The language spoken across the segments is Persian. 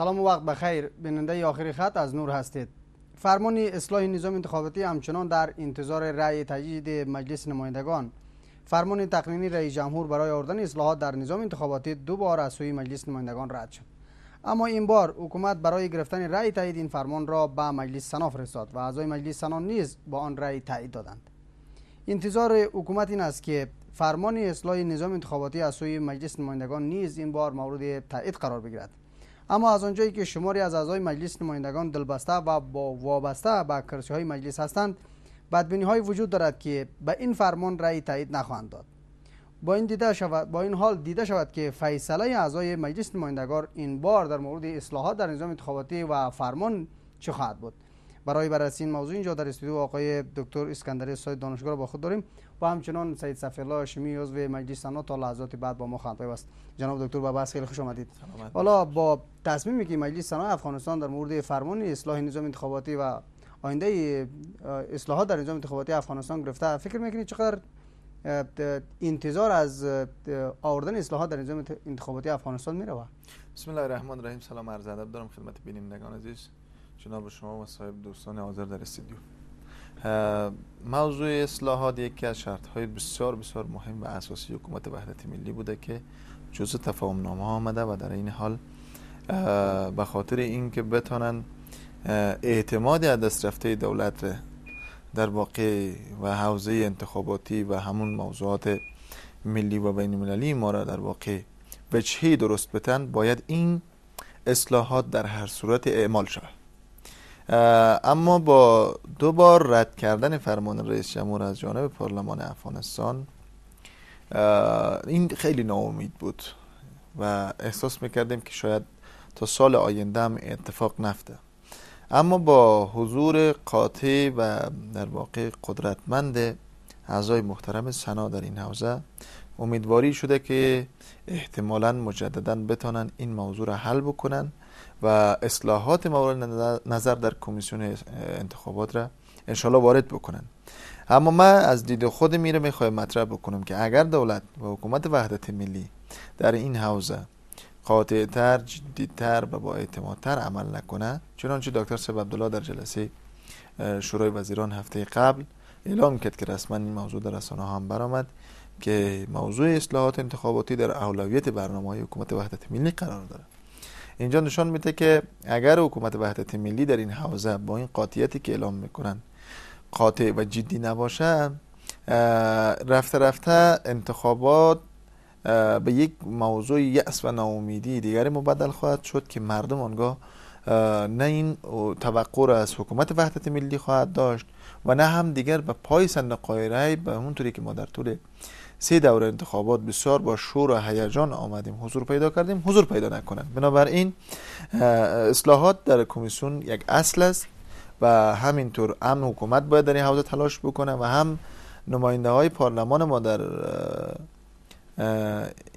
سلام و وقت بخیر بیننده آخری خط از نور هستید فرمان اصلاح نظام انتخاباتی همچنان در انتظار رأی تجدید مجلس نمایندگان فرمان تقنینی رئیس جمهور برای آوردن اصلاحات در نظام انتخاباتی دو بار از سوی مجلس نمایندگان رد شد اما این بار حکومت برای گرفتن رأی تایید این فرمان را به مجلس سنا فرستاد و اعضای مجلس سنا نیز با آن رأی تایید دادند انتظار حکومت این است که فرمان اصلاح نظام انتخاباتی از سوی مجلس نمایندگان نیز این بار مورد تایید قرار بگیرد اما از آنجایی که شماری از اعضای مجلس نمایندگان دلبسته و با وابسته به کرسی های مجلس هستند بدبینی های وجود دارد که به این فرمان رأی تایید نخواهند داد با این دیده شود با این حال دیده شود که فیصله اعضای مجلس نمایندگان این بار در مورد اصلاحات در نظام انتخاباتی و فرمان چه خواهد بود برای بررسی این موضوع اینجا در استودیو آقای دکتر اسکندری سای دانشگاه با خود داریم و همچنان سید صفی الله هاشمی عضو مجلس سنا تا لحظات بعد با ما خواهند پیوست جناب دکتر با بحث خیلی خوش آمدید حالا با تصمیمی که مجلس سنا افغانستان در مورد فرمان اصلاح نظام انتخاباتی و آینده اصلاحات در نظام انتخاباتی افغانستان گرفته فکر میکنید چقدر انتظار از آوردن اصلاحات در نظام انتخاباتی افغانستان میره؟ بسم الله الرحمن الرحیم سلام عرض ادب دارم خدمت بینندگان عزیز جناب شما و صاحب دوستان حاضر در استودیو موضوع اصلاحات یکی از شرط های بسیار بسیار مهم و اساسی حکومت وحدت ملی بوده که جزء تفاهم نامه آمده و در این حال به خاطر اینکه بتانن اعتماد از دست رفته دولت در واقع و حوزه انتخاباتی و همون موضوعات ملی و بین المللی ما را در واقع چهی درست بتن باید این اصلاحات در هر صورت اعمال شود اما با دو بار رد کردن فرمان رئیس جمهور از جانب پارلمان افغانستان این خیلی ناامید بود و احساس میکردیم که شاید تا سال آینده هم اتفاق نفته اما با حضور قاطع و در واقع قدرتمند اعضای محترم سنا در این حوزه امیدواری شده که احتمالا مجددا بتانن این موضوع را حل بکنن و اصلاحات مورد نظر در کمیسیون انتخابات را انشالله وارد بکنن اما من از دید خود میره میخوای مطرح بکنم که اگر دولت و حکومت وحدت ملی در این حوزه تر، جدیتر و با اعتمادتر عمل نکنه چنانچه دکتر سب عبدالله در جلسه شورای وزیران هفته قبل اعلام کرد که رسما این موضوع در رسانه هم برآمد که موضوع اصلاحات انتخاباتی در اولویت برنامه های حکومت وحدت ملی قرار دارد اینجا نشان میده که اگر حکومت وحدت ملی در این حوزه با این قاطعیتی که اعلام میکنن قاطع و جدی نباشه رفته رفته انتخابات به یک موضوع یأس و ناامیدی دیگر مبدل خواهد شد که مردم آنگاه نه این توقع را از حکومت وحدت ملی خواهد داشت و نه هم دیگر به پای صندوق رای به طوری که ما در طول سه دوره انتخابات بسیار با شور و هیجان آمدیم حضور پیدا کردیم حضور پیدا نکنند بنابراین اصلاحات در کمیسیون یک اصل است و همینطور امن حکومت باید در این حوزه تلاش بکنه و هم نماینده های پارلمان ما در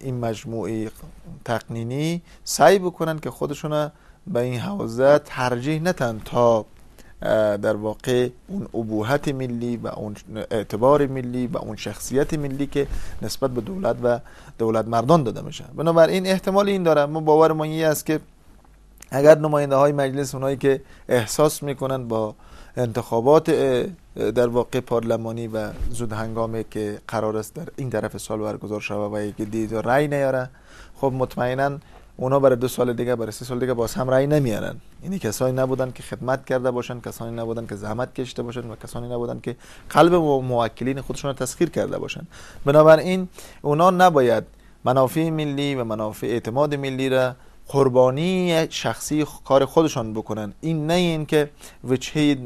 این مجموعه تقنینی سعی بکنن که خودشون به این حوزه ترجیح نتن تا در واقع اون عبوهت ملی و اون اعتبار ملی و اون شخصیت ملی که نسبت به دولت و دولت مردان داده میشه بنابراین احتمال این داره ما باور ما این است که اگر نماینده های مجلس اونایی که احساس میکنن با انتخابات در واقع پارلمانی و زود هنگامی که قرار است در این طرف سال برگزار شود و یکی و رای نیاره خب مطمئنا اونا برای دو سال دیگه برای سه سال دیگه باز هم رای نمیارن اینی کسانی نبودن که خدمت کرده باشن کسانی نبودن که زحمت کشته باشن و کسانی نبودن که قلب و موکلین خودشون رو تسخیر کرده باشن بنابراین اونا نباید منافع ملی و منافع اعتماد ملی را قربانی شخصی کار خودشان بکنن این نه این که وجهه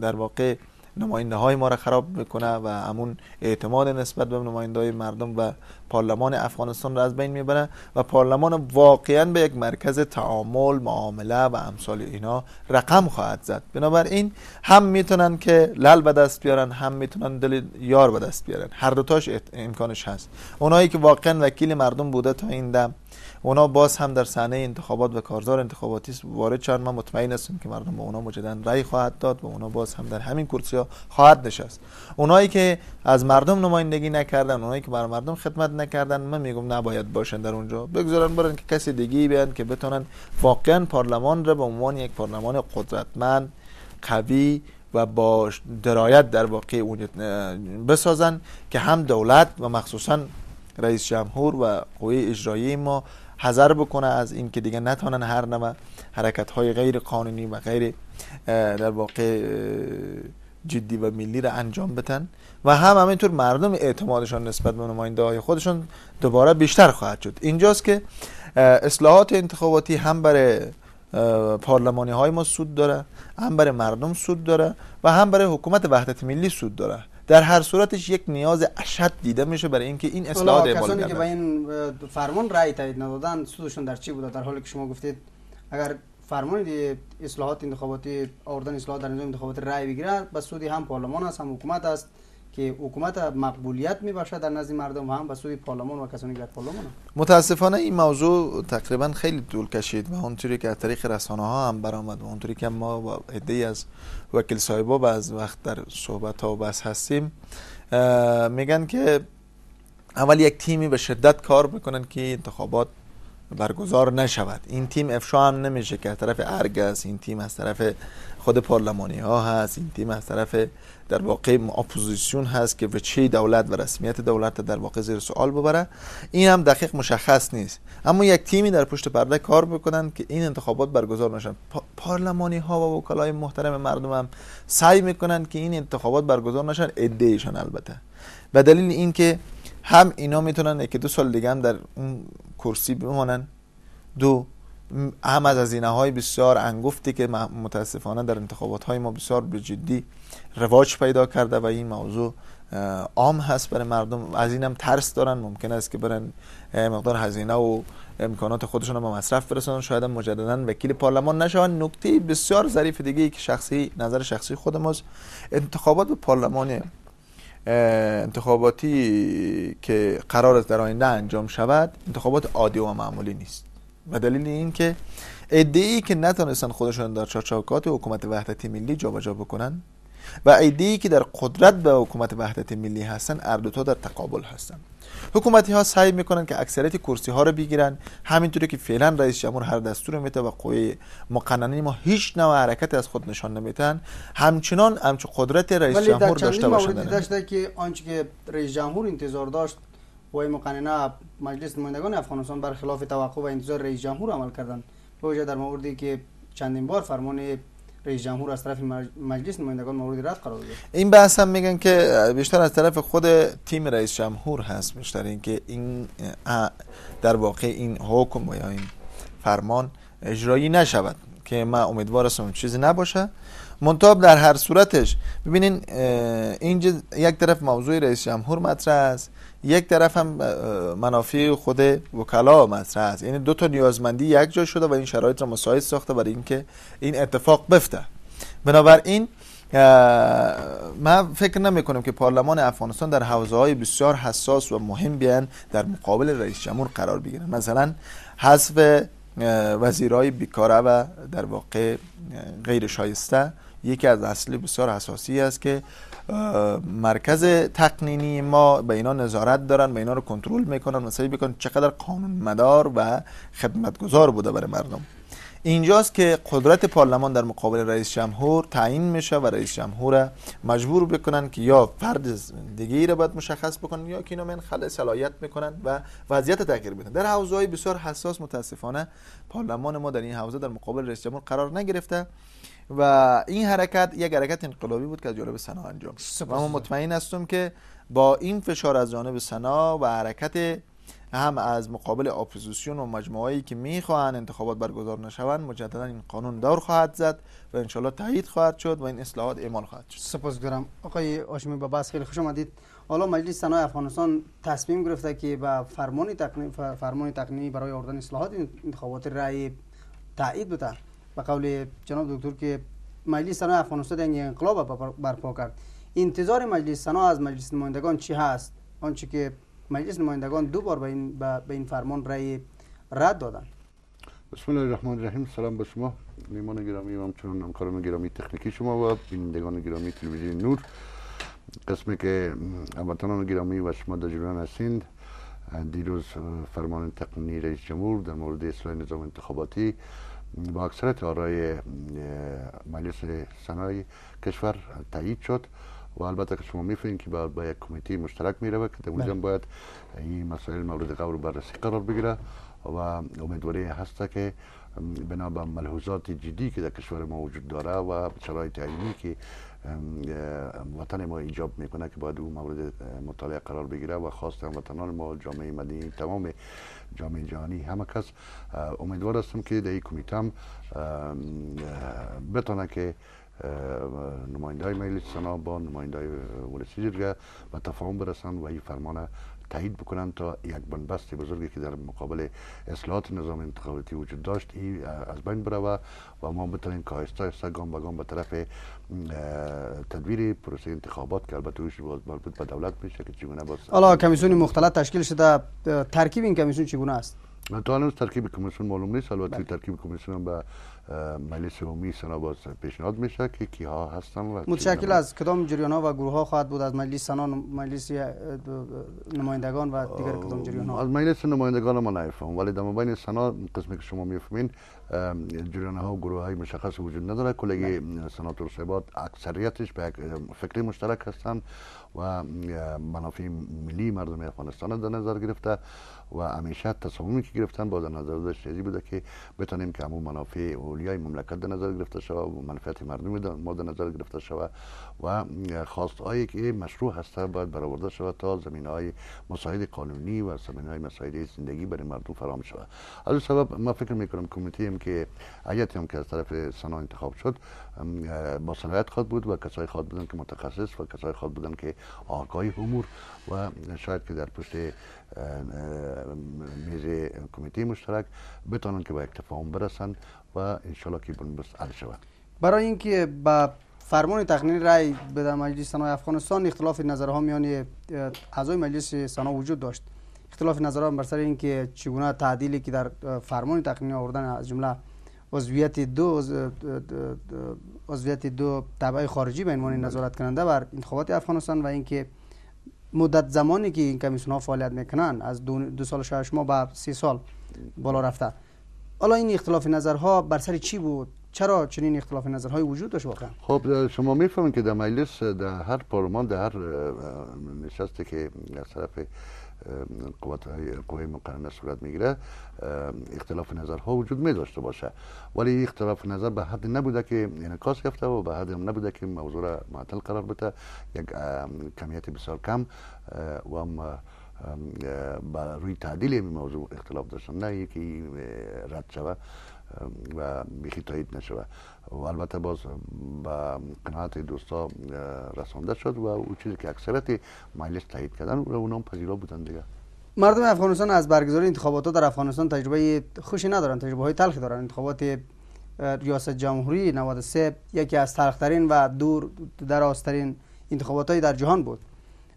در واقع نماینده های ما را خراب میکنه و همون اعتماد نسبت به نماینده های مردم و پارلمان افغانستان را از بین میبره و پارلمان واقعا به یک مرکز تعامل معامله و امثال اینا رقم خواهد زد بنابراین هم میتونن که لل به دست بیارن هم میتونن دل یار به دست بیارن هر دوتاش امکانش هست اونایی که واقعا وکیل مردم بوده تا این دم اونا باز هم در صحنه انتخابات و کارزار انتخاباتی وارد شدن من مطمئن هستم که مردم به اونا مجددا رأی خواهد داد و اونا باز هم در همین کرسی ها خواهد نشست اونایی که از مردم نمایندگی نکردن اونایی که بر مردم خدمت نکردن من میگم نباید باشن در اونجا بگذارن برن که کسی دیگی بیان که بتونن واقعا پارلمان را به عنوان یک پارلمان قدرتمند قوی و با درایت در واقع اون بسازن که هم دولت و مخصوصا رئیس جمهور و قوی اجرایی ما حذر بکنه از اینکه دیگه نتونن هر نوع حرکت های غیر قانونی و غیر در واقع جدی و ملی را انجام بتن و هم همینطور مردم اعتمادشان نسبت به نماینده های خودشان دوباره بیشتر خواهد شد اینجاست که اصلاحات انتخاباتی هم برای پارلمانی های ما سود داره هم برای مردم سود داره و هم برای حکومت وحدت ملی سود داره در هر صورتش یک نیاز اشد دیده میشه برای اینکه این اصلاحات اعمال کسانی که به این فرمان رأی تایید ندادن سودشون در چی بوده در حالی که شما گفتید اگر فرمان اصلاحات انتخاباتی آوردن اصلاحات در نظام انتخابات رای بگیره به سودی هم پارلمان است هم حکومت است که حکومت مقبولیت می باشد در نزد مردم و هم به سوی پارلمان و کسانی که در پارلمان متاسفانه این موضوع تقریبا خیلی طول کشید و اونطوری که از طریق رسانه ها هم برآمد و اونطوری که ما و عده از وکیل صاحبا از وقت در صحبت ها و بس هستیم میگن که اول یک تیمی به شدت کار بکنن که انتخابات برگزار نشود این تیم افشا هم نمیشه که از طرف ارگ است این تیم از طرف خود پارلمانی ها هست این تیم از طرف در واقع اپوزیسیون هست که به چه دولت و رسمیت دولت در واقع زیر سوال ببره این هم دقیق مشخص نیست اما یک تیمی در پشت پرده کار میکنن که این انتخابات برگزار نشن پارلمانی ها و وکلای محترم مردم هم سعی میکنن که این انتخابات برگزار نشن ایشان البته به دلیل اینکه هم اینا میتونن یک دو سال دیگه هم در اون کرسی بمانن دو هم از هزینه های بسیار انگفتی که متاسفانه در انتخابات های ما بسیار به جدی رواج پیدا کرده و این موضوع عام هست برای مردم از اینم ترس دارن ممکن است که برن مقدار هزینه و امکانات خودشون به مصرف برسن شاید مجددا وکیل پارلمان نشون نکته بسیار ظریف دیگه ای که شخصی نظر شخصی خودم انتخابات به پارلمان انتخاباتی که قرار است در آینده انجام شود انتخابات عادی و معمولی نیست و دلیل این که ای که نتونستن خودشان در چارچوبات حکومت وحدت ملی جابجا بکنن و ای که در قدرت به حکومت وحدت ملی هستن هر در تقابل هستند حکومتی ها سعی میکنن که اکثریت کرسی ها رو بگیرن همینطوری که فعلا رئیس جمهور هر دستور میده و قوه مقننه ما هیچ نوع حرکت از خود نشان نمیدن همچنان همچون قدرت رئیس ولی جمهور داشته باشند داشته که آنچه که رئیس جمهور انتظار داشت و مقننه مجلس نمایندگان افغانستان برخلاف توقع و انتظار رئیس جمهور عمل کردند به در موردی که چندین بار فرمان رئیس جمهور از طرف مجلس نمایندگان مورد رد قرار داده این بحث هم میگن که بیشتر از طرف خود تیم رئیس جمهور هست بیشتر اینکه این در واقع این حکم یا این فرمان اجرایی نشود که من امیدوار هستم چیزی نباشه منتاب در هر صورتش ببینین اینجا یک طرف موضوع رئیس جمهور مطرح است یک طرف هم منافع خود وکلا مطرح است یعنی دو تا نیازمندی یک جا شده و این شرایط را مساعد ساخته برای اینکه این اتفاق بفته بنابراین من فکر نمی که پارلمان افغانستان در حوزه های بسیار حساس و مهم بیان در مقابل رئیس جمهور قرار بگیرن مثلا حذف وزیرای بیکاره و در واقع غیر شایسته یکی از اصلی بسیار اساسی است که مرکز تقنینی ما به اینا نظارت دارن به اینا رو کنترل میکنن مثلا بکن چقدر قانون مدار و خدمتگزار بوده برای مردم اینجاست که قدرت پارلمان در مقابل رئیس جمهور تعیین میشه و رئیس جمهور مجبور بکنن که یا فرد دیگه ای را باید مشخص بکنن یا که اینا من خل صلاحیت میکنن و وضعیت تغییر بدن در حوزه های بسیار حساس متاسفانه پارلمان ما در این حوزه در مقابل رئیس جمهور قرار نگرفته و این حرکت یک حرکت انقلابی بود که از جانب سنا انجام شد و ما مطمئن هستم که با این فشار از جانب سنا و حرکت هم از مقابل اپوزیسیون و مجموعهایی که میخواهند انتخابات برگزار نشوند مجددا این قانون دار خواهد زد و انشالله تایید خواهد شد و این اصلاحات اعمال خواهد شد سپاسگزارم آقای آشمی با خیلی خوش آمدید حالا مجلس سنای افغانستان تصمیم گرفته که به فرمان تقنینی برای اردن اصلاحات انتخابات رای تایید بده به قول جناب دکتر که مجلس سنا افغانستان یک انقلاب برپا کرد انتظار مجلس سنا از مجلس نمایندگان چی هست آنچه که مجلس نمایندگان دو بار به این, به این فرمان رأی رد دادن بسم الله الرحمن الرحیم سلام به شما میمان گرامی و همچنان همکاران گرامی تکنیکی شما و بینندگان گرامی تلویزیون نور قسمی که هموطنان گرامی و شما در جریان هستین دیروز فرمان تقنینی رئیس جمهور در مورد اصلاح نظام انتخاباتی با اکثرت آرای مجلس سنای کشور تایید شد و البته که شما میفهمید که با یک کمیته مشترک میره که در اونجا بله. باید این مسائل مورد قبول بررسی قرار بگیره و امیدواری هست که بنا به ملحوظات جدی که در کشور ما وجود داره و شرایط علمی که وطن ما ایجاب میکنه که باید او مورد مطالعه قرار بگیره و خواست وطنان ما جامعه مدنی تمام جامعه جهانی همه کس امیدوار هستم که در این کمیته هم بتانه که نماینده های مجلس سنا با نماینده های ولسی جرگه و تفاهم برسند و این فرمان تایید بکنن تا یک بنبست بزرگی که در مقابل اصلاحات نظام انتخاباتی وجود داشت ای از بین بروه و ما بتونیم که آهسته گام به گام به طرف تدویر پروسه انتخابات که البته اوش باز مربوط به دولت میشه که چگونه باز حالا کمیسیون مختلط تشکیل شده ترکیب این کمیسیون چگونه است تا هنوز ترکیب کمیسیون معلوم نیست البته بله. ترکیب کمیسیون به مجلس عمومی سنا باز پیشنهاد میشه که کیها هستن و متشکل از کدام جریان ها و گروه ها خواهد بود از مجلس سنا مجلس نمایندگان و دیگر کدام جریان ها از مجلس نمایندگان ما نفهم ولی در مبین سنا قسمی که شما میفهمین جریانه ها و گروه های مشخص وجود نداره کلگی سناتور ثبات اکثریتش به فکری مشترک هستند و منافع ملی مردم افغانستان در نظر گرفته و همیشه تصمیمی که گرفتن با در نظر داشت بوده که بتانیم که همون منافع اولیای مملکت در نظر گرفته شود و منفعت مردم ما در نظر گرفته شود و خواست هایی که مشروع هسته باید برآورده شود تا زمین های مساعد قانونی و زمین های مساعد زندگی برای مردم فرام شوه از سبب ما فکر میکنم کمیته که ایتی هم که از طرف سنا انتخاب شد با صلاحیت خود بود و کسای خود بودن که متخصص و کسای خود بودن که آگاهی امور و شاید که در پشت میز کمیتی مشترک بتانن که به اکتفاهم برسن و انشالله که بنبست حل شود برای اینکه با فرمان تقنین رای به مجلس سنای افغانستان اختلاف نظرها میان اعضای مجلس سنا وجود داشت اختلاف نظران بر سر اینکه چگونه تعدیلی که در فرمان تقنینی آوردن از جمله عضویت دو عضویت دو تبع خارجی به عنوان بله. نظارت کننده بر انتخابات افغانستان و اینکه مدت زمانی که این کمیسیون ها فعالیت میکنن از دو, دو سال شش ماه به سی سال بالا رفته حالا این اختلاف نظرها بر سر چی بود چرا چنین اختلاف نظرهای وجود داشت واقعا خب شما میفهمید که در مجلس در هر پارلمان در هر نشستی که از طرف قوات قوه مقننه صورت میگیره اختلاف نظرها وجود می داشته باشه ولی اختلاف نظر به حد نبوده که انعکاس یافته و به حد هم نبوده که موضوع را معطل قرار بده یک کمیت بسیار کم و هم روی تعدیل این موضوع اختلاف داشتن نه یکی رد شوه و میخی تایید نشود و البته باز به قناعت دوستا رسانده شد و او چیزی که اکثرت مجلس تایید کردن و اونام پذیرا بودن دیگه مردم افغانستان از برگزاری انتخابات در افغانستان تجربه خوشی ندارن تجربه های تلخی دارن انتخابات ریاست جمهوری 93 یکی از تلخترین و دور در آسترین انتخابات های در جهان بود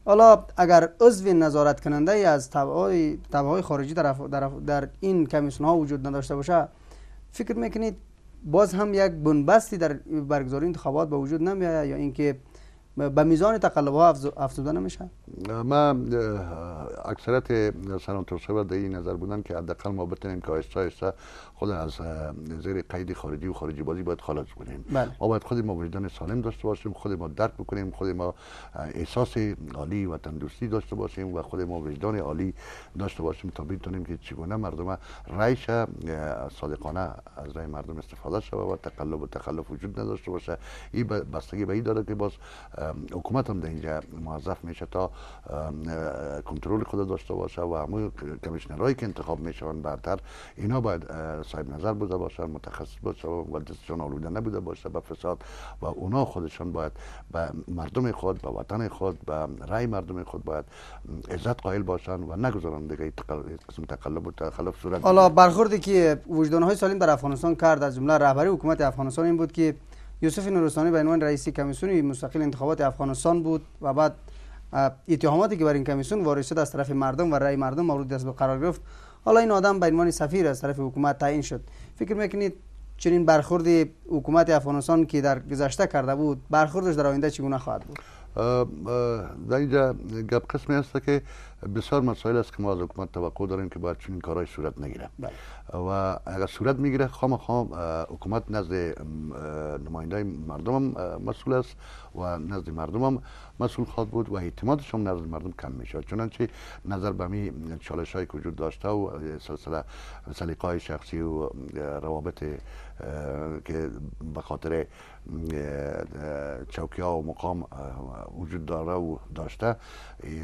حالا اگر عضو نظارت کننده از تبعهای خارجی در, این کمیسیون ها وجود نداشته باشه فکر میکنید باز هم یک بنبستی در برگزاری انتخابات به وجود نمیاد یا اینکه به میزان تقلب ها افزوده نمیشه من اکثرت سران صاحب در این نظر بودن که حداقل ما بتونیم که آیستا آیستا خود از نظر قید خارجی و خارجی بازی باید خلاص کنیم بله. باید خود ما وجدان سالم داشته باشیم خود ما درک بکنیم خود ما احساس عالی و تندرستی داشته باشیم و خود ما وجدان عالی داشته باشیم تا بتونیم که چگونه مردم رایش صادقانه از رای مردم استفاده شود و تقلب و تخلف وجود نداشته باشه این بستگی به این داره که باز حکومت هم در اینجا موظف میشه تا کنترل خود داشته باشه و همه کمیشنرهایی که انتخاب میشوند برتر اینا باید صاحب نظر بوده باشن متخصص باشه و دستشان آلوده نبوده باشه به فساد و اونا خودشان باید به مردم خود به وطن خود به رای مردم خود باید عزت قائل باشن و نگذارند دیگه قسم تقلب و تخلف صورت حالا برخوردی که های سالم در افغانستان کرد از جمله رهبری حکومت افغانستان این بود که یوسف نورستانی به عنوان رئیس کمیسیون مستقل انتخابات افغانستان بود و بعد اتهاماتی که بر این کمیسیون وارد شد از طرف مردم و رای مردم مورد دست به قرار گرفت حالا این آدم به عنوان سفیر از طرف حکومت تعیین شد فکر میکنید چنین برخورد حکومت افغانستان که در گذشته کرده بود برخوردش در آینده چگونه خواهد بود در اینجا گپ قسمی است که بسیار مسائل است که ما از حکومت توقع داریم که باید چنین کارهای صورت نگیره بله. و اگر صورت میگیره خام خام حکومت نزد نماینده مردم هم مسئول است و نزد مردم هم مسئول خواهد بود و اعتمادش هم نزد مردم کم میشه چنانچه نظر به می چالش که وجود داشته و سلسله سلیقه های شخصی و روابط که به خاطر چوکی ها و مقام وجود داره و داشته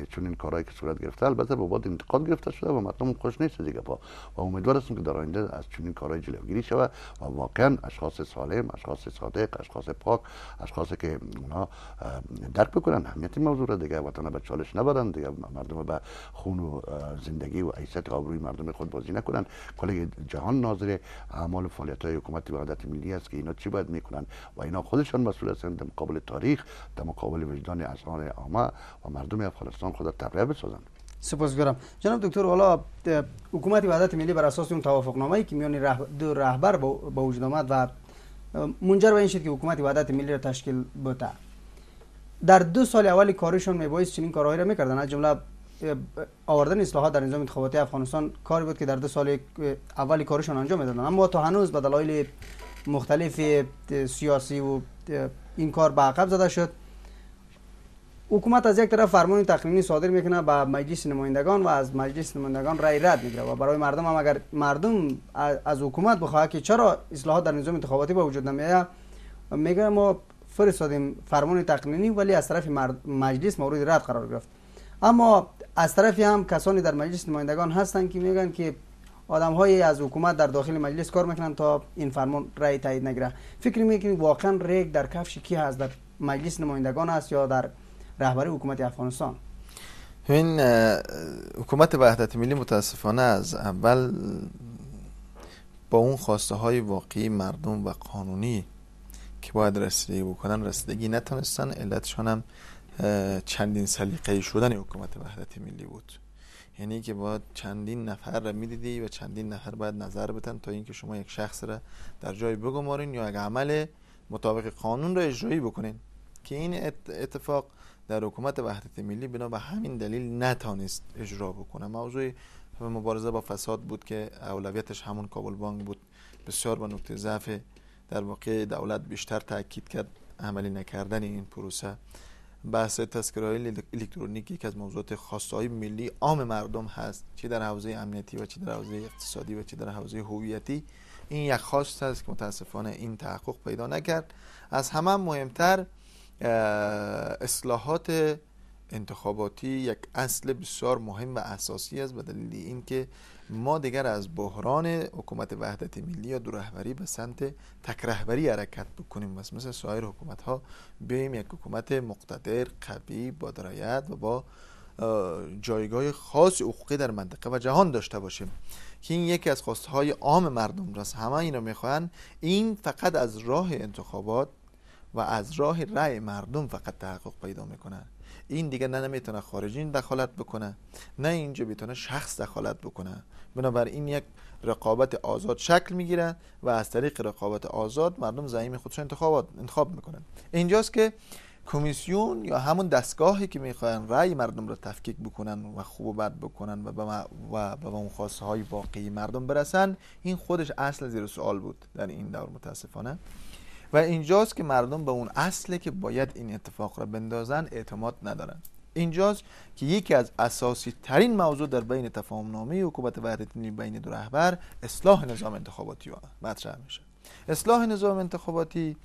چون این کارهایی که صورت گرفته البته به باد انتقاد گرفته شده و مردم خوش نیست دیگه پا و امیدوار هستم که در آینده از چنین کارهای جلوگیری شود و واقعا اشخاص سالم اشخاص صادق اشخاص پاک اشخاص که اونا درک بکنن اهمیت موضوع را دیگه وطن به چالش نبرن دیگه مردم به خون و زندگی و عیشت آبروی مردم خود بازی نکنن کل جهان ناظر اعمال و فعالیت های حکومت حکومت وحدت ملی است که اینا چی باید میکنن و اینا خودشان مسئول هستند در مقابل تاریخ در مقابل وجدان اذهان عامه و مردم افغانستان خود تقویه بسازند سپاسگزارم جناب دکتر والا، حکومت وحدت ملی بر اساس اون توافق ای که میان دو رهبر به وجود آمد و منجر به این شد که حکومت وحدت ملی را تشکیل بده در دو سال اول کارشون میبایست چنین کارهایی را میکردن از جمله آوردن اصلاحات در نظام انتخاباتی افغانستان کاری بود که در دو سال اولی کارشان انجام میدادن اما تا هنوز به دلایل مختلف سیاسی و این کار به عقب زده شد حکومت از یک طرف فرمان تقنینی صادر میکنه به مجلس نمایندگان و از مجلس نمایندگان رای رد میگیره و برای مردم هم اگر مردم از حکومت بخواهد که چرا اصلاحات در نظام انتخاباتی به وجود نمیاد میگه ما فرستادیم فرمان تقنینی ولی از طرف مجلس مورد رد قرار گرفت اما از طرفی هم کسانی در مجلس نمایندگان هستند که میگن که آدم های از حکومت در داخل مجلس کار میکنن تا این فرمان رای تایید نگیره فکر میکنید واقعا ریگ در کفش کی هست در مجلس نمایندگان است یا در رهبری حکومت افغانستان این حکومت وحدت ملی متاسفانه از اول با اون خواسته های واقعی مردم و قانونی که باید رسیدگی بکنن رسیدگی نتونستن علتشان هم چندین سلیقه شدن حکومت وحدت ملی بود یعنی که باید چندین نفر را میدیدی و چندین نفر باید نظر بتن تا اینکه شما یک شخص را در جای بگمارین یا یک عمل مطابق قانون را اجرایی بکنین که این اتفاق در حکومت وحدت ملی بنا به همین دلیل نتانست اجرا بکنه موضوع مبارزه با فساد بود که اولویتش همون کابل بانک بود بسیار با نقطه ضعف در واقع دولت بیشتر تاکید کرد عملی نکردن این پروسه بحث تذکره الکترونیکی از موضوعات خاصه ملی عام مردم هست چه در حوزه امنیتی و چه در حوزه اقتصادی و چه در حوزه هویتی این یک خواست است که متاسفانه این تحقق پیدا نکرد از همه مهمتر اصلاحات انتخاباتی یک اصل بسیار مهم و اساسی است به دلیل اینکه ما دیگر از بحران حکومت وحدت ملی یا رهبری به سمت تکرهوری حرکت بکنیم و مثل سایر حکومت ها بیایم یک حکومت مقتدر قوی با درایت و با جایگاه خاص حقوقی در منطقه و جهان داشته باشیم که این یکی از خواسته های عام مردم راست همه این رو میخواهند این فقط از راه انتخابات و از راه رأی مردم فقط تحقق پیدا میکنند این دیگه نه نمیتونه خارجین دخالت بکنه نه اینجا میتونه شخص دخالت بکنه بنابراین یک رقابت آزاد شکل میگیره و از طریق رقابت آزاد مردم زعیم خودش انتخابات انتخاب میکنن اینجاست که کمیسیون یا همون دستگاهی که میخوان رأی مردم را تفکیک بکنن و خوب و بد بکنن و به و به اون خواسته های واقعی مردم برسن این خودش اصل زیر سوال بود در این دور متاسفانه و اینجاست که مردم به اون اصله که باید این اتفاق را بندازن اعتماد ندارن. اینجاست که یکی از اساسی ترین موضوع در بین تفاهم نامی حکومت وحدت بین دو رهبر اصلاح نظام انتخاباتی مطرح میشه اصلاح نظام انتخاباتی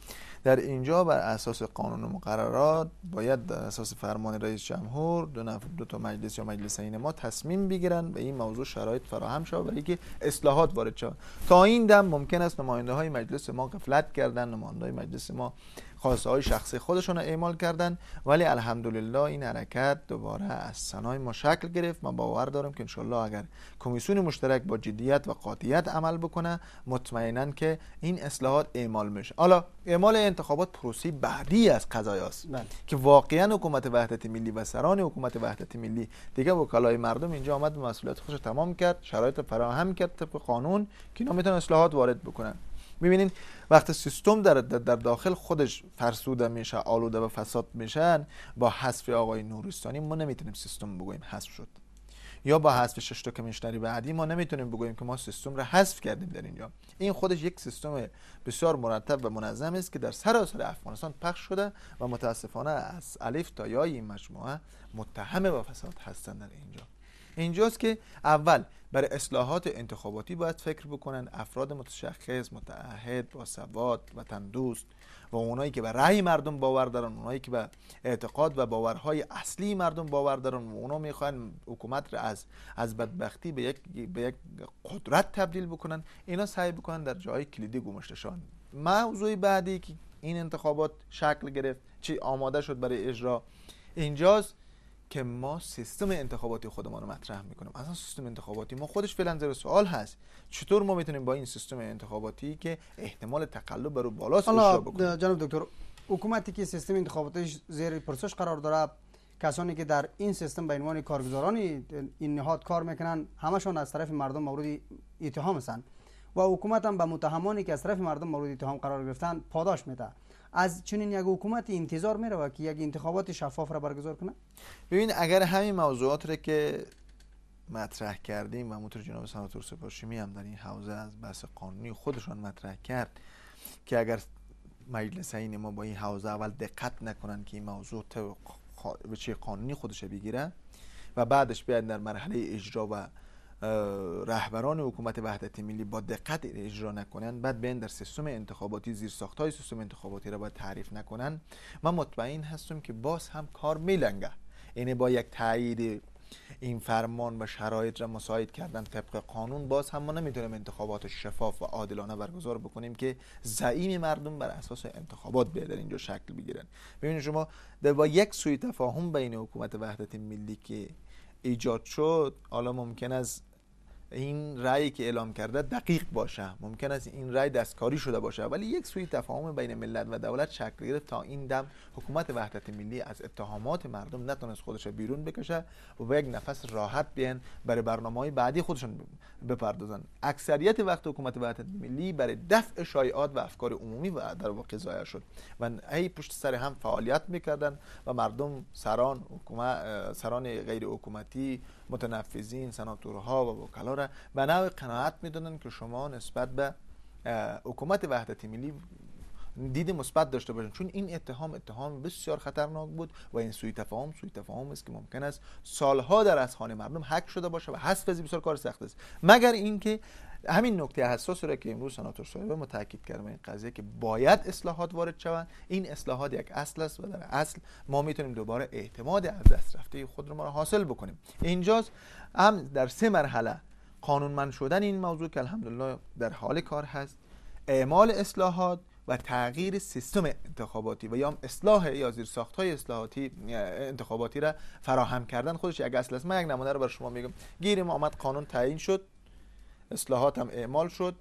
در اینجا بر اساس قانون و مقررات باید در اساس فرمان رئیس جمهور دو, نفر دو تا مجلس یا این ما تصمیم بگیرن و این موضوع شرایط فراهم شود برای که اصلاحات وارد شود تا این دم ممکن است نماینده های مجلس ما قفلت کردن نماینده های مجلس ما خواسته های شخصی خودشون رو اعمال کردن ولی الحمدلله این حرکت دوباره از سنای ما شکل گرفت من باور دارم که انشالله اگر کمیسیون مشترک با جدیت و قاطیت عمل بکنه مطمئنا که این اصلاحات اعمال میشه حالا اعمال انتخابات پروسی بعدی از قضایاست بله. که واقعا حکومت وحدت ملی و سران حکومت وحدت ملی دیگه وکلای مردم اینجا آمد مسئولیت خودش تمام کرد شرایط فراهم کرد طبق قانون که اینا میتونن اصلاحات وارد بکنن میبینین وقتی سیستم در, در داخل خودش فرسوده میشه آلوده و فساد میشن با حذف آقای نورستانی ما نمیتونیم سیستم بگوییم حذف شد یا با حذف شش تا کمیشنری بعدی ما نمیتونیم بگوییم که ما سیستم را حذف کردیم در اینجا این خودش یک سیستم بسیار مرتب و منظم است که در سراسر افغانستان پخش شده و متاسفانه از الف تا یای این مجموعه متهم به فساد هستند در اینجا اینجاست که اول برای اصلاحات انتخاباتی باید فکر بکنن افراد متشخص متعهد سواد وطن دوست و اونایی که به رأی مردم باور دارن اونایی که به اعتقاد و باورهای اصلی مردم باور دارن و اونا میخوان حکومت را از از بدبختی به یک به یک قدرت تبدیل بکنن اینا سعی بکنن در جای کلیدی گمشتشان موضوع بعدی که این انتخابات شکل گرفت چی آماده شد برای اجرا اینجاست که ما سیستم انتخاباتی خودمان رو مطرح میکنیم اصلا سیستم انتخاباتی ما خودش فعلا زیر سوال هست چطور ما میتونیم با این سیستم انتخاباتی که احتمال تقلب بر بالاست بکنیم جناب دکتر حکومتی که سیستم انتخاباتیش زیر پرسش قرار داره کسانی که در این سیستم به عنوان کارگزاران این نهاد کار میکنن همشون از طرف مردم مورد اتهام هستند و حکومت هم به متهمانی که از طرف مردم مورد اتهام قرار گرفتن پاداش میده از چنین یک حکومت انتظار می رود که یک انتخابات شفاف را برگزار کنه ببین اگر همین موضوعات را که مطرح کردیم و موتور جناب سناتور سپاشیمی هم در این حوزه از بحث قانونی خودشان مطرح کرد که اگر مجلس این ما با این حوزه اول دقت نکنن که این موضوع چه قانونی خودش بگیره و بعدش بیاد در مرحله اجرا و رهبران حکومت وحدت ملی با دقت اجرا نکنن بعد به در سیستم انتخاباتی زیر های سیستم انتخاباتی را باید تعریف نکنن من مطمئن هستم که باز هم کار میلنگه اینه یعنی با یک تایید این فرمان و شرایط را مساعد کردن طبق قانون باز هم ما نمیتونیم انتخابات شفاف و عادلانه برگزار بکنیم که زعیم مردم بر اساس انتخابات بیاد اینجا شکل بگیرن ببینید شما در با یک سوی تفاهم بین حکومت وحدت ملی که ایجاد شد حالا ممکن است این رای که اعلام کرده دقیق باشه ممکن است این رای دستکاری شده باشه ولی یک سوی تفاهم بین ملت و دولت شکل گرفت تا این دم حکومت وحدت ملی از اتهامات مردم نتونست خودش بیرون بکشه و به یک نفس راحت بیان برای برنامه های بعدی خودشون بپردازن اکثریت وقت حکومت وحدت ملی برای دفع شایعات و افکار عمومی و در واقع ظاهر شد و ای پشت سر هم فعالیت میکردن و مردم سران حکومت سران غیر حکومتی متنفذین سناتورها و وکلا را به نوع قناعت میدونن که شما نسبت به حکومت وحدت ملی دید مثبت داشته باشن چون این اتهام اتهام بسیار خطرناک بود و این سوی تفاهم سوی تفاهم است که ممکن است سالها در خانه مردم حک شده باشه و حذف بسیار کار سخت است مگر اینکه همین نکته حساس را که امروز سناتور صاحبه ما تاکید این قضیه که باید اصلاحات وارد شوند این اصلاحات یک اصل است و در اصل ما میتونیم دوباره اعتماد از دست رفته خود رو ما را حاصل بکنیم اینجاست هم در سه مرحله قانونمند شدن این موضوع که الحمدلله در حال کار هست اعمال اصلاحات و تغییر سیستم انتخاباتی و یا اصلاح یا زیر ساخت های اصلاحاتی انتخاباتی را فراهم کردن خودش یک اصل است من یک نمونه رو بر شما میگم گیریم آمد قانون تعیین شد اصلاحات هم اعمال شد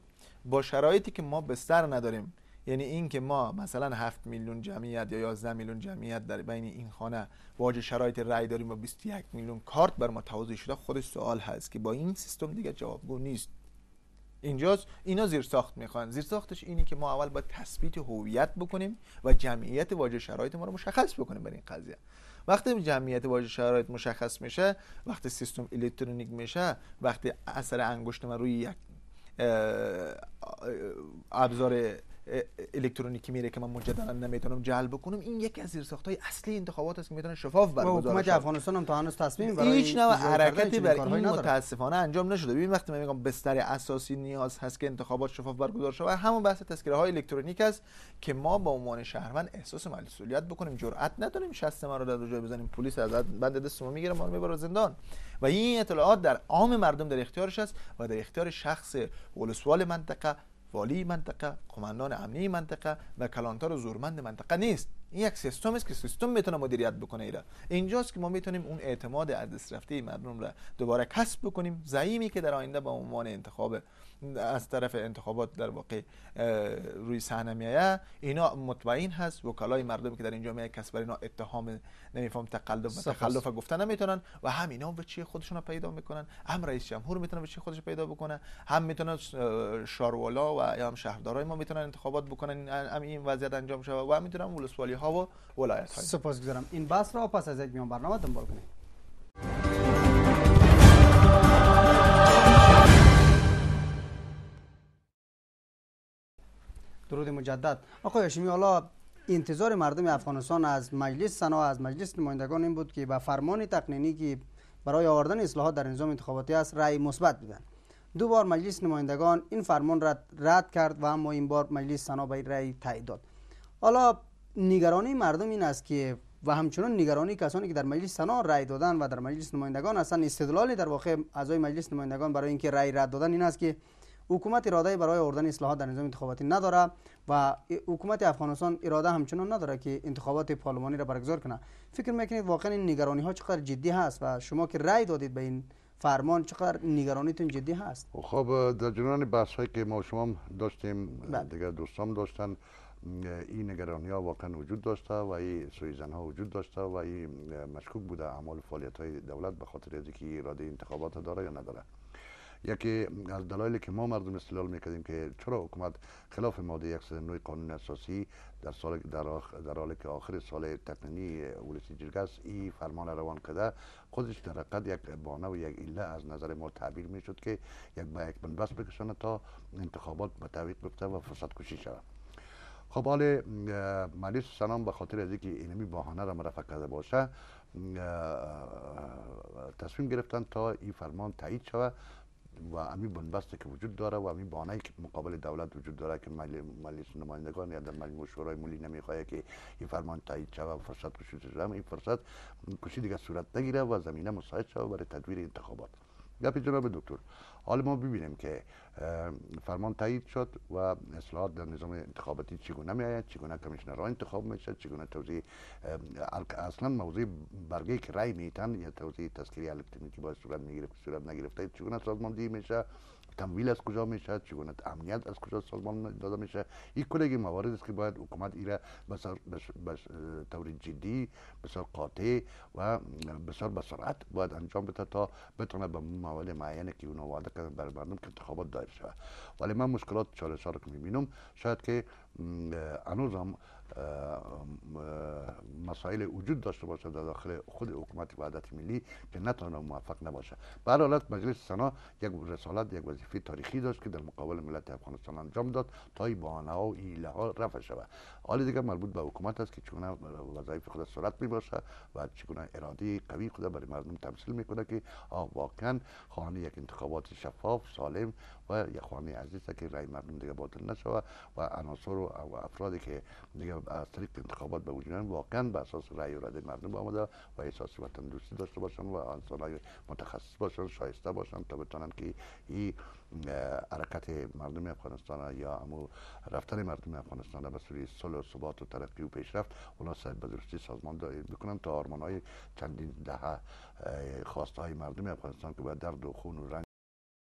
با شرایطی که ما به سر نداریم یعنی اینکه ما مثلا 7 میلیون جمعیت یا 11 میلیون جمعیت در بین این خانه واجه شرایط رای داریم و 21 میلیون کارت بر ما توضیح شده خودش سوال هست که با این سیستم دیگه جوابگو نیست اینجاست اینا زیر ساخت میخوان زیر ساختش اینه که ما اول باید تثبیت هویت بکنیم و جمعیت واجه شرایط ما رو مشخص بکنیم بر این قضیه وقتی جمعیت واژه شرایط مشخص میشه وقتی سیستم الکترونیک میشه وقتی اثر انگشت من روی یک ابزار الکترونیکی میره که من مجددا نمیتونم جلب کنم این یکی از زیرساخت‌های اصلی انتخابات است که میتونه شفاف برگزار بشه حکومت افغانستان هم تا هنوز تصمیم برای هیچ نوع حرکتی برای این متاسفانه انجام نشده ببین وقتی من میگم بستر اساسی نیاز هست که انتخابات شفاف برگزار شود همون بحث تذکره های الکترونیک است که ما به عنوان شهروند احساس مسئولیت بکنیم جرئت نداریم شست ما رو در جای بزنیم پلیس از بند دست ما میگیره ما رو میبره زندان و این اطلاعات در عام مردم در اختیارش است و در اختیار شخص ولسوال منطقه والی منطقه قماندان امنی منطقه و کلانتار زورمند منطقه نیست این یک سیستم است که سیستم میتونه مدیریت بکنه ایره اینجاست که ما میتونیم اون اعتماد از دست رفته مردم را دوباره کسب بکنیم زعیمی که در آینده به عنوان انتخاب از طرف انتخابات در واقع روی صحنه میایه اینا مطمئن هست وکلای مردم که در اینجا میای کسب اینا اتهام نمیفهم تقلب و تخلف گفته نمیتونن و هم اینا به چی خودشون پیدا میکنن هم رئیس جمهور میتونه به چی خودش پیدا بکنه هم میتونه شاروالا و هم شهردارای ما میتونن انتخابات بکنن هم این وضعیت انجام شود و هم میتونن ها و ولایت های گذارم این بحث را پس از یک میان برنامه دنبال کنید درود مجدد آقای هاشمی حالا انتظار مردم افغانستان از مجلس سنا از مجلس نمایندگان این بود که به فرمان تقنینی که برای آوردن اصلاحات در نظام انتخاباتی است رأی مثبت بدن دو بار مجلس نمایندگان این فرمان را رد کرد و اما این بار مجلس سنا به رأی تایید داد حالا نگرانی مردم این است که و همچنان نگرانی کسانی که در مجلس سنا رای دادن و در مجلس نمایندگان هستند استدلالی در واقع اعضای مجلس نمایندگان برای اینکه رای رد دادن این است که حکومت اراده برای آوردن اصلاحات در نظام انتخاباتی نداره و حکومت افغانستان اراده همچنان نداره که انتخابات پارلمانی را برگزار کنه فکر میکنید واقعا این نگرانی ها چقدر جدی هست و شما که رای دادید به این فرمان چقدر نگرانیتون جدی هست خب در جریان بحث که ما شما داشتیم بله. دیگر دوستان داشتن این نگرانی ها واقعا وجود داشته و این سویزن ها وجود داشته و این مشکوک بوده اعمال فعالیت های دولت به خاطر از اراده انتخابات داره یا نداره یکی از دلایلی که ما مردم استدلال میکردیم که چرا حکومت خلاف ماده 109 قانون اساسی در سال در, در که آخر سال تقنینی ولسی جرگس این فرمان روان کرده خودش در حقیقت یک بانه و یک عله از نظر ما تعبیر میشد که یک با یک بنبست بکشانه تا انتخابات به تعویق و فرصت کشی شود خب حال ملیس سلام به خاطر از اینکه اینمی بهانه را مرفع کرده باشه تصمیم گرفتن تا این فرمان تایید شود و امی بنبسته که وجود داره و امی بانه که مقابل دولت وجود داره که مجلس نمایندگان یا در مجموع شورای ملی نمیخواه که این فرمان تایید شود و فرصت کشید شده این فرصت کشید دیگه صورت نگیره و زمینه مساعد شود برای تدویر انتخابات گپ جناب دکتر حال ما ببینیم که فرمان تایید شد و اصلاحات در نظام انتخاباتی چگونه می آید چگونه کمیشنرها انتخاب می شد چگونه توضیح اصلا موضوع برگه که رای میتن یا توضیح تسکیری الکترونیکی باید صورت می گرفت صورت نگرفته چگونه سازماندهی میشه تمویل از کجا میشه چگونه امنیت از کجا سازمان داده میشه این کلگی موارد است که باید حکومت ایره بسیار طور جدی بسیار قاطع و بسیار به سرعت باید انجام بده تا بتونه به موارد معینه که اونا وعده کردن بر مردم که انتخابات دایر شود ولی من مشکلات چاره سار که میبینم شاید که هنوز مسائل وجود داشته باشه در داخل خود حکومت وحدت ملی که نتونه موفق نباشه به هر حالت مجلس سنا یک رسالت یک وظیفه تاریخی داشت که در مقابل ملت افغانستان انجام داد تا این بهانه ها و ایله ها رفع شود حال دیگر مربوط به حکومت است که چگونه وظایف خود صورت می باشه و چگونه اراده قوی خود برای مردم تمثیل میکنه که واقعا خانه یک انتخابات شفاف سالم و اخوان عزیز که رای مردم دیگه باطل نشوه و عناصر و افرادی که دیگه از طریق انتخابات به وجود واقعا به اساس رای و رده مردم آمده و احساس وطن دوستی داشته باشن و انسان متخصص باشن شایسته باشن تا بتونن که این حرکت مردم افغانستان یا امو رفتن مردم افغانستان به سوی صلح و ثبات و ترقی و پیشرفت اونا ساید به درستی سازمان بکنن تا آرمان های چندین دهه خواست های مردم افغانستان که به درد و خون و رنگ